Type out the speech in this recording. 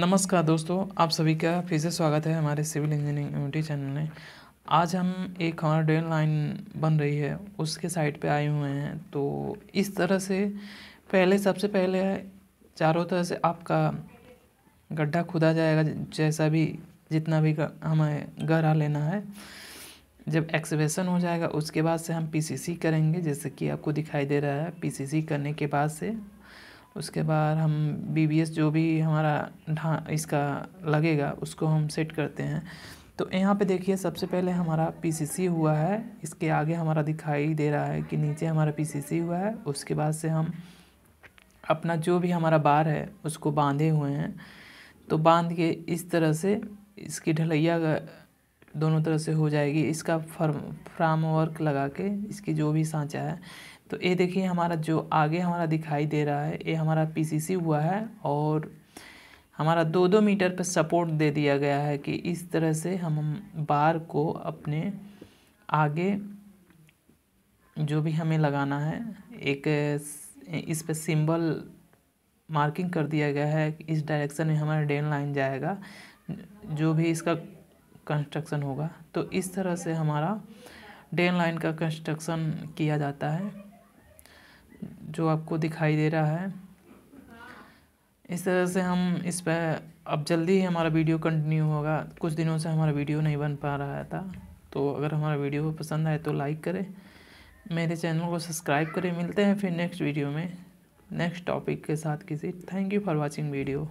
नमस्कार दोस्तों आप सभी का फिर से स्वागत है हमारे सिविल इंजीनियरिंग यूनिटी चैनल में आज हम एक हमारा ड्रेन लाइन बन रही है उसके साइड पे आए हुए हैं तो इस तरह से पहले सबसे पहले चारों तरह से आपका गड्ढा खुदा जाएगा जैसा भी जितना भी हमें गहरा लेना है जब एक्सवेशन हो जाएगा उसके बाद से हम पीसीसी करेंगे जैसे कि आपको दिखाई दे रहा है पीसीसी करने के बाद से उसके बाद हम बी जो भी हमारा इसका लगेगा उसको हम सेट करते हैं तो यहाँ पे देखिए सबसे पहले हमारा सी हुआ है इसके आगे हमारा दिखाई दे रहा है कि नीचे हमारा सी हुआ है उसके बाद से हम अपना जो भी हमारा बार है उसको बांधे हुए हैं तो बांध के इस तरह से इसकी ढलैया दोनों तरह से हो जाएगी इसका फर्म फ्रामवर्क लगा के इसकी जो भी सांचा है तो ये देखिए हमारा जो आगे हमारा दिखाई दे रहा है ये हमारा पीसीसी हुआ है और हमारा दो दो मीटर पर सपोर्ट दे दिया गया है कि इस तरह से हम बार को अपने आगे जो भी हमें लगाना है एक इस पर सिंबल मार्किंग कर दिया गया है इस डायरेक्शन में हमारा डेन लाइन जाएगा जो भी इसका कंस्ट्रक्शन होगा तो इस तरह से हमारा डेन लाइन का कंस्ट्रक्शन किया जाता है जो आपको दिखाई दे रहा है इस तरह से हम इस पर अब जल्दी ही हमारा वीडियो कंटिन्यू होगा कुछ दिनों से हमारा वीडियो नहीं बन पा रहा था तो अगर हमारा वीडियो पसंद आए तो लाइक करें मेरे चैनल को सब्सक्राइब करें मिलते हैं फिर नेक्स्ट वीडियो में नेक्स्ट टॉपिक के साथ किसी thank you for watching video